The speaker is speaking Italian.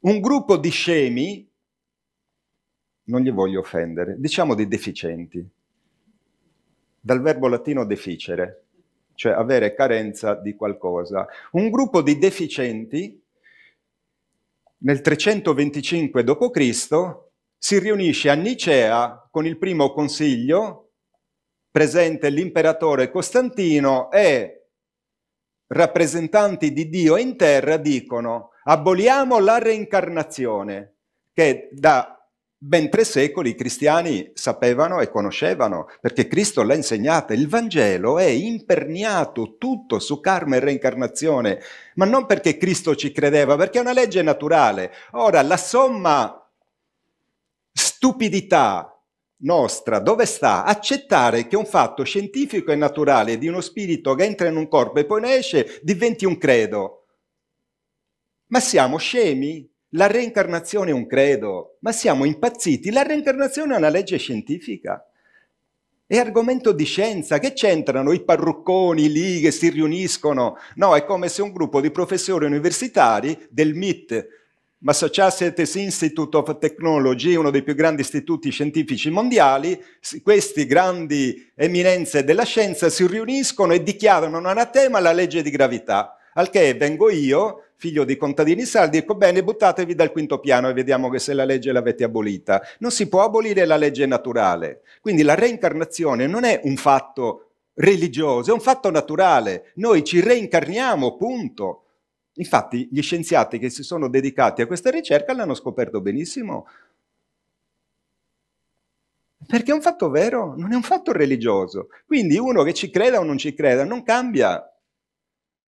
un gruppo di scemi, non li voglio offendere, diciamo dei deficienti, dal verbo latino deficere, cioè avere carenza di qualcosa, un gruppo di deficienti nel 325 d.C. si riunisce a Nicea con il primo consiglio, presente l'imperatore Costantino e rappresentanti di Dio in terra dicono Aboliamo la reincarnazione, che da ben tre secoli i cristiani sapevano e conoscevano, perché Cristo l'ha insegnata. Il Vangelo è imperniato tutto su karma e reincarnazione, ma non perché Cristo ci credeva, perché è una legge naturale. Ora, la somma stupidità nostra dove sta? Accettare che un fatto scientifico e naturale di uno spirito che entra in un corpo e poi ne esce diventi un credo. Ma siamo scemi? La reincarnazione è un credo, ma siamo impazziti. La reincarnazione è una legge scientifica. È argomento di scienza, che c'entrano i parrucconi lì che si riuniscono? No, è come se un gruppo di professori universitari del MIT, Massachusetts Institute of Technology, uno dei più grandi istituti scientifici mondiali, queste grandi eminenze della scienza si riuniscono e dichiarano un anatema la legge di gravità. Al che vengo io, figlio di contadini saldi, dico ecco bene, buttatevi dal quinto piano e vediamo che se la legge l'avete abolita. Non si può abolire la legge naturale. Quindi la reincarnazione non è un fatto religioso, è un fatto naturale. Noi ci reincarniamo, punto. Infatti gli scienziati che si sono dedicati a questa ricerca l'hanno scoperto benissimo. Perché è un fatto vero, non è un fatto religioso. Quindi uno che ci creda o non ci creda non cambia